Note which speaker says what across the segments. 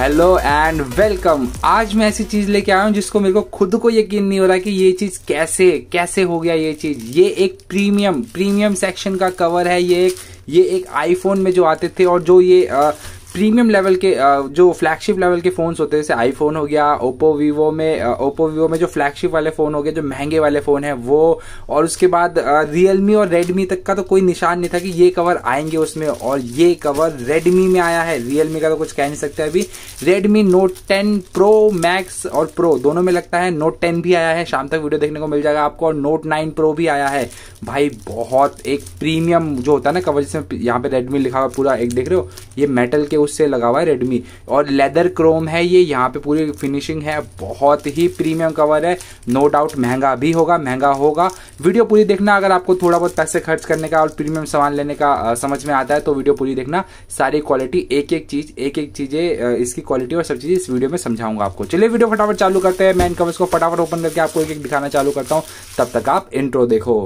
Speaker 1: Hello and welcome आज मैं ऐसी चीज लेके आया हूँ जिसको मेरे को खुद को यकीन नहीं हो रहा कि ये चीज कैसे कैसे हो गया ये चीज ये एक प्रीमियम प्रीमियम सेक्शन का कवर है ये एक ये एक आईफोन में जो आते थे और जो ये प्रीमियम लेवल के uh, जो फ्लैगशिप लेवल के फ़ोन्स होते हैं जैसे आईफोन हो गया ओप्पो वीवो में ओप्पो uh, वीवो में जो फ्लैगशिप वाले फ़ोन हो गए जो महंगे वाले फ़ोन है वो और उसके बाद रियलमी uh, और रेडमी तक का तो कोई निशान नहीं था कि ये कवर आएंगे उसमें और ये कवर रेडमी में आया है रियलमी का तो कुछ कह नहीं सकते अभी Redmi Note ten Pro Max और प्रो दोनों में लगता है नोट टेन भी आया है शाम तक वीडियो देखने को मिल जाएगा आपको और नोट नाइन प्रो भी आया है भाई बहुत एक प्रीमियम जो होता है ना कवर जिसमें यहाँ पे रेडमी लिखा हुआ पूरा एक देख रहे हो ये मेटल के उस उससे लगा हुआ है रेडमी और लेदर क्रोम है ये यहाँ पे पूरी फिनिशिंग है बहुत ही प्रीमियम कवर है नो डाउट महंगा भी होगा महंगा होगा वीडियो पूरी देखना अगर आपको थोड़ा बहुत पैसे खर्च करने का और प्रीमियम सामान लेने का समझ में आता है तो वीडियो पूरी देखना सारी क्वालिटी एक एक चीज एक एक चीजें इसकी क्वालिटी और सब चीजें इस वीडियो में समझाऊंगा आपको चलिए वीडियो फटाफट चालू करते हैं मैं इन कमेंट्स को फटाफट ओपन करके आपको एक एक दिखाना चालू करता हूँ तब तक आप इंट्रो देखो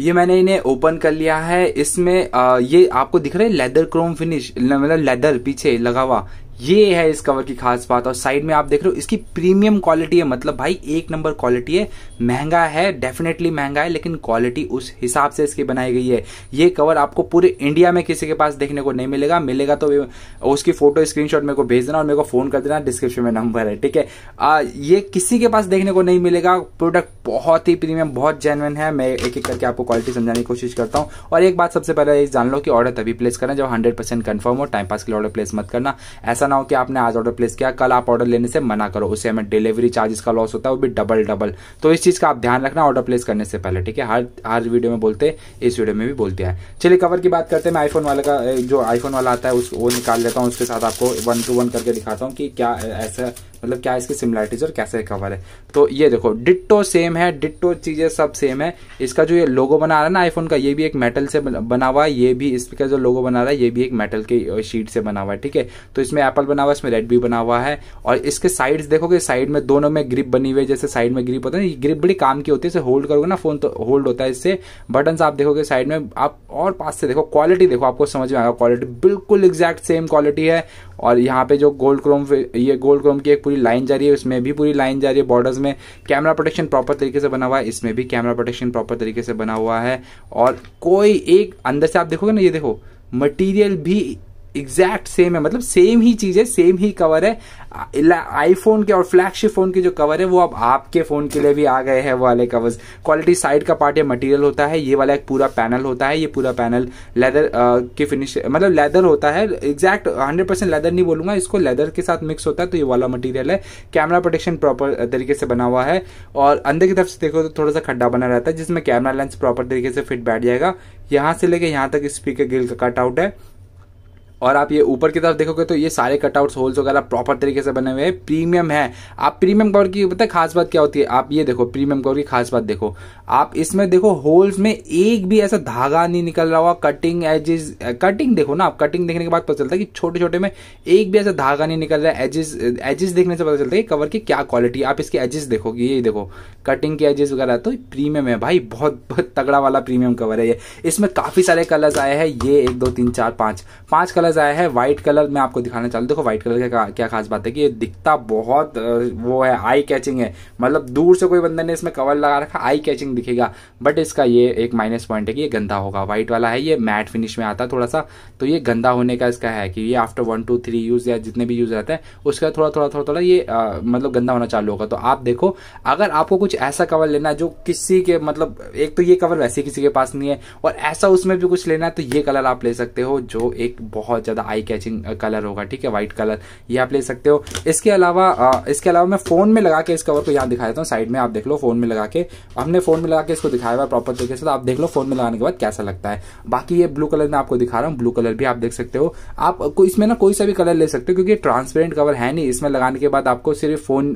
Speaker 1: ये मैंने इन्हें ओपन कर लिया है इसमें आ, ये आपको दिख रहा है लेदर क्रोम फिनिश मतलब लेदर पीछे लगा हुआ ये है इस कवर की खास बात और साइड में आप देख रहे हो इसकी प्रीमियम क्वालिटी है मतलब भाई एक नंबर क्वालिटी है महंगा है डेफिनेटली महंगा है लेकिन क्वालिटी उस हिसाब से इसकी बनाई गई है ये कवर आपको पूरे इंडिया में किसी के पास देखने को नहीं मिलेगा मिलेगा तो उसकी फोटो स्क्रीनशॉट मेरे को भेज देना और मेरे को फोन कर देना डिस्क्रिप्शन में नंबर है ठीक है ये किसी के पास देखने को नहीं मिलेगा प्रोडक्ट बहुत ही प्रीमियम बहुत जेनवन है मैं एक एक करके आपको क्वालिटी समझाने की कोशिश करता हूँ और एक बात सबसे पहले जान लो कि ऑर्डर तभी प्लेस करना जब हंड्रेड परसेंट कन्फर्म हो टाइम पास के लिए ऑर्डर प्लेस मत करना ऐसा ऐसा ना हो कि आपने आज ऑर्डर प्लेस किया कल आप ऑर्डर लेने से मना करो उसे हमें डिलीवरी चार्जेस का लॉस होता है वो भी डबल डबल तो इस चीज़ का आप ध्यान रखना ऑर्डर प्लेस करने से पहले ठीक है हर हर वीडियो में बोलते इस वीडियो में भी बोलते हैं चलिए कवर की बात करते हैं मैं आईफोन वाले का जो आईफोन वाला आता है वो निकाल लेता हूँ उसके साथ आपको वन टू वन करके दिखाता हूँ कि क्या ऐसा मतलब क्या इसकी सिमिलैरिटीज और कैसे कवर है तो ये देखो डिट्टो सेम है डिट्टो चीज़ें सब सेम है इसका जो ये लोगो बना रहा है ना आईफोन का ये भी एक मेटल से बना हुआ है ये भी इसका जो लोगो बना रहा है ये भी एक मेटल के शीट से बना हुआ है ठीक है तो इसमें आप एप्पल बना हुआ है इसमें रेड भी बना हुआ है और इसके साइड्स देखोगे साइड में दोनों में ग्रिप बनी हुई है जैसे साइड में ग्रिप होता है ये ग्रिप बड़ी काम की होती है इसे होल्ड करोगे ना फोन तो होल्ड होता है इससे बटन आप देखोगे साइड में आप और पास से देखो क्वालिटी देखो आपको समझ में आएगा क्वालिटी बिल्कुल एग्जैक्ट सेम क्वालिटी है और यहाँ पे जो गोल्ड क्रोम ये गोल्ड क्रोम की एक पूरी लाइन जा रही है उसमें भी पूरी लाइन जा रही है बॉर्डर्स में कैमरा प्रोटेक्शन प्रॉपर तरीके से बना हुआ है इसमें भी कैमरा प्रोटेक्शन प्रॉपर तरीके से बना हुआ है और कोई एक अंदर से आप देखोगे ना ये देखो मटेरियल भी एग्जैक्ट सेम है मतलब सेम ही चीज है सेम ही कवर है आईफोन के और फ्लैगशिप फोन के जो कवर है वो अब आपके फोन के लिए भी आ गए हैं वो वाले कवर्स क्वालिटी साइड का पार्ट या मटेरियल होता है ये वाला एक पूरा पैनल होता है ये पूरा पैनल लेदर के फिनिश मतलब लेदर होता है एग्जैक्ट हंड्रेड परसेंट लेदर नहीं बोलूंगा इसको लेदर के साथ मिक्स होता है तो ये वाला मटीरियल है कैमरा प्रोटेक्शन प्रॉपर तरीके से बना हुआ है और अंदर की तरफ से देखो तो थोड़ा सा खड्डा बना रहता है जिसमें कैमरा लेंस प्रॉपर तरीके से फिट बैठ जाएगा यहाँ से लेके यहाँ तक स्पीकर गिल का कट आउट है और आप ये ऊपर की तरफ देखोगे तो ये सारे कटआउट्स होल्स वगैरह प्रॉपर तरीके से बने हुए हैं प्रीमियम है आप प्रीमियम कवर की पता खास बात क्या होती है आप ये देखो प्रीमियम कवर की खास बात देखो आप इसमें देखो होल्स में एक भी ऐसा धागा नहीं निकल रहा हुआ कटिंग एजेस कटिंग देखो ना आप कटिंग देखने के बाद पता चलता है कि छोटे छोटे में एक भी ऐसा धागा नहीं निकल रहा है एजेस एजेस देखने से पता चलता है कि कवर की क्या क्वालिटी आप इसके एजेस देखोगे ये देखो कटिंग के एजेस वगैरह तो प्रीमियम है भाई बहुत बहुत तगड़ा वाला प्रीमियम कवर है ये इसमें काफी सारे कलर्स आए हैं ये एक दो तीन चार पांच पांच कलर कलर्स आए हैं व्हाइट कलर मैं आपको दिखाना चाहूँ देखो व्हाइट कलर का क्या खास बात है कि ये दिखता बहुत वो है आई कैचिंग है मतलब दूर से कोई बंदे ने इसमें कवर लगा रखा आई कैचिंग दिखेगा बट इसका ये एक माइनस पॉइंट है कि ये गंदा होगा व्हाइट वाला है ये मैट फिनिश में आता है थोड़ा सा तो ये गंदा होने का इसका है कि ये after one two three use या जितने भी यूज रहते हैं उसका थोड़ा थोड़ा थोड़ा थोड़ा ये मतलब गंदा होना चालू होगा तो आप देखो अगर आपको कुछ ऐसा कवर लेना है जो किसी के मतलब एक तो ये कवर वैसे किसी के पास नहीं है और ऐसा उसमें भी कुछ लेना है तो ये कलर आप ले सकते हो जो एक बहुत बहुत ज़्यादा आई कैचिंग कलर होगा ठीक है व्हाइट कलर ये आप ले सकते हो इसके अलावा इसके अलावा मैं फ़ोन में लगा के इस कवर को यहाँ दिखा देता हूँ साइड में आप देख लो फोन में लगा के हमने फोन में लगा के इसको दिखाया हुआ प्रॉपर तरीके से तो आप देख लो फोन में लगाने के बाद कैसा लगता है बाकी ये ब्लू कलर में आपको दिखा रहा हूँ ब्लू कलर भी आप देख सकते हो आप इसमें ना कोई सा भी कलर ले सकते हो क्योंकि ट्रांसपेरेंट कवर है नहीं इसमें लगाने के बाद आपको सिर्फ फोन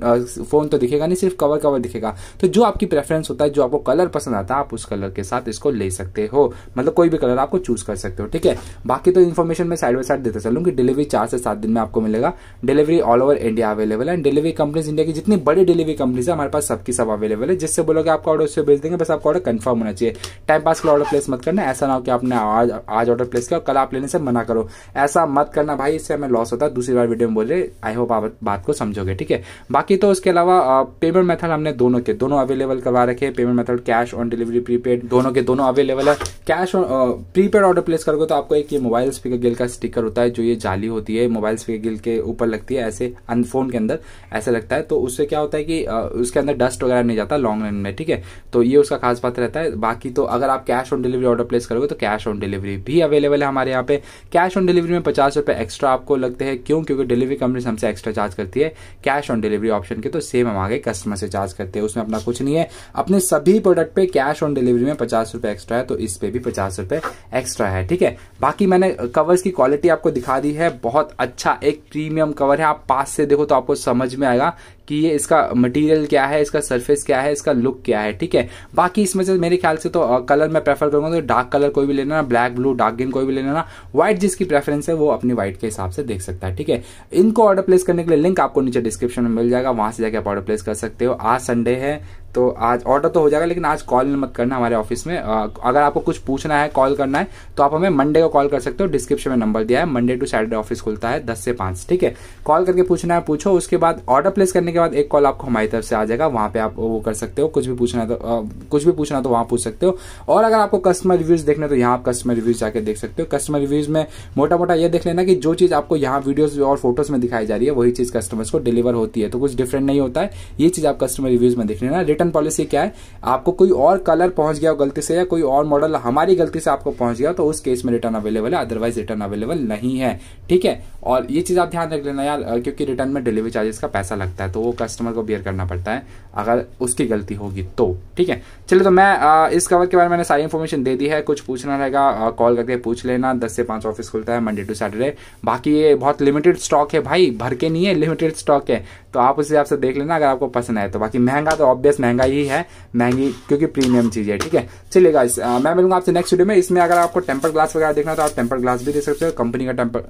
Speaker 1: फोन तो दिखेगा नहीं सिर्फ कवर कवर दिखेगा तो जो आपकी प्रेफरेंस होता है जो आपको कलर पसंद आता है आप उस कलर के साथ इसको ले सकते हो मतलब कोई भी कलर आपको चूज कर सकते हो ठीक है बाकी तो इन्फॉर्मेशन में साइड बाई साइड देते चलूँ कि डिलीवरी चार से सात दिन में आपको मिलेगा delivery all over India available है डिलीवरी कंपनीज इंडिया की जितनी बड़ी डिलीवरी कंपनीज है हमारे पास सबकी सब अवेलेबल है जिससे बोलोगे आपका ऑर्डर उससे भेज देंगे बस आपका ऑर्डर कन्फर्म होना चाहिए टाइम पास का ऑर्डर प्लेस मत करना ऐसा ना हो कि आपने आज आज ऑर्डर प्लेस किया कल आप लेने से मना करो ऐसा मत करना भाई इससे हमें लॉस होता है दूसरी बार वीडियो में बोल रहे आई होप आप बात को समझोगे ठीक है बाकी तो उसके अलावा पेमेंट मेथड हमने दोनों के दोनों अवेलेबल करवा रखे हैं payment method cash on delivery prepaid दोनों के दोनों अवेलेबल है cash on prepaid order place करोगे तो आपको एक ये मोबाइल स्पीकर गेल का स्टिकर होता है जो ये जाली होती है मोबाइल के के ऊपर लगती है ऐसे फोन के अंदर ऐसा लगता है तो उससे क्या होता है कि उसके अंदर डस्ट वगैरह नहीं जाता लॉन्ग रन में ठीक है तो ये उसका खास बात रहता है बाकी तो अगर आप cash on delivery order place करोगे तो कैश ऑन डिलीवरी भी अवेलेबल है हमारे यहाँ पे कैश ऑन डिलीवरी में पचास रुपए एक्स्ट्रा आपको लगते हैं क्यों क्योंकि डिलीवरी कंपनी हमसे एक्स्ट्रा चार्ज करती है कैश ऑन डिलीवरी ऑप्शन के तो सेम हम आगे कस्टमर से चार्ज करते हैं उसमें अपना कुछ नहीं है अपने सभी प्रोडक्ट पे कैश ऑन डिलीवरी में पचास रुपए एक्स्ट्रा है तो इस पर भी पचास रुपए एक्स्ट्रा है ठीक है बाकी मैंने कवर्स की क्वालिटी क्वालिटी आपको दिखा दी है बहुत अच्छा एक प्रीमियम कवर है आप पास से देखो तो आपको समझ में आएगा कि ये इसका मटेरियल क्या है इसका सरफेस क्या है इसका लुक क्या है ठीक है बाकी इसमें से मेरे ख्याल से तो कलर मैं प्रेफर करूंगा तो डार्क कलर कोई भी लेना लेना ब्लैक ब्लू डार्क ग्रीन कोई भी लेना लेना व्हाइट जिसकी प्रेफरेंस है वो अपनी व्हाइट के हिसाब से देख सकता है ठीक है इनको ऑर्डर प्लेस करने के लिए लिंक आपको नीचे डिस्क्रिप्शन में मिल जाएगा वहां से जाकर आप ऑर्डर प्लेस कर सकते हो आज संडे है तो आज ऑर्डर तो हो जाएगा लेकिन आज कॉल मत करना हमारे ऑफिस में अगर आपको कुछ पूछना है कॉल करना है तो आप हमें मंडे को कॉल कर सकते हो डिस्क्रिप्शन में नंबर दिया है मंडे टू सैटरडे ऑफिस खुलता है दस से पांच ठीक है कॉल करके पूछना है पूछो उसके बाद ऑर्डर प्लेस करने के बाद एक कॉल आपको हमारी तरफ से आ जाएगा वहां पे आप वो कर सकते हो कुछ भी पूछना तो आ, कुछ भी पूछना तो वहां पूछ सकते हो और अगर आपको कस्टमर रिव्यूज देखने तो यहाँ आप कस्टमर रिव्यूज जाके देख सकते हो कस्टमर रिव्यूज में मोटा मोटा ये देख लेना कि जो चीज़ आपको यहाँ वीडियोज और फोटोज में दिखाई जा रही है वही चीज़ कस्टमर्स को डिलीवर होती है तो कुछ डिफरेंट नहीं होता है ये चीज़ आप कस्टमर रिव्यूज में देख लेना रिटर्न पॉलिसी क्या है आपको कोई और कलर पहुंच गया गलती से या कोई और मॉडल हमारी गलती से आपको पहुंच गया तो उस केस में रिटर्न अवेलेबल है अदरवाइज रिटर्न अवेलेबल नहीं है ठीक है और ये चीज़ आप ध्यान रख लेना यार क्योंकि रिटर्न में डिलीवरी चार्जेस का पैसा लगता है तो तो वो कस्टमर को बियर करना पड़ता है अगर उसकी गलती होगी तो ठीक है चलिए तो मैं आ, इस कवर के बारे में मैंने सारी इन्फॉर्मेशन दे दी है कुछ पूछना रहेगा कॉल करके पूछ लेना दस से पाँच ऑफिस खुलता है मंडे टू सैटरडे बाकी ये बहुत लिमिटेड स्टॉक है भाई भर के नहीं है लिमिटेड स्टॉक है तो आप उस हिसाब से देख लेना अगर आपको पसंद आए तो बाकी महंगा तो ऑब्वियस महंगा ही है महंगी क्योंकि प्रीमियम चीज़ है ठीक है गाइस मैं मिलूंगा आपसे नेक्स्ट वीडियो में इसमें अगर आपको टेम्पर ग्लास वगैरह देखना तो आप टेम्पर ग्लास भी दे सकते हो कंपनी का टेम्पर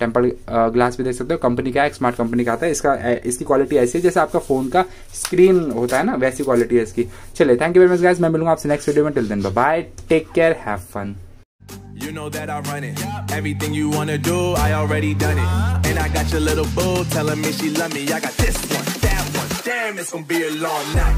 Speaker 1: टेम्पर ग्लास भी देख सकते हो कंपनी का है स्मार्ट कंपनी का आता है इसका इसकी क्वालिटी ऐसी है जैसे आपका फोन का स्क्रीन होता है ना वैसी क्वालिटी है इसकी चलिए thank you very much guys मैं मिलूंगा आपसे नेक्स्ट वीडियो में till then bye take care have fun You know that I run it. Everything you wanna do, I already done it. And I got your little boo telling me she love me. I got this one, that one. Damn, it's gonna be a long night.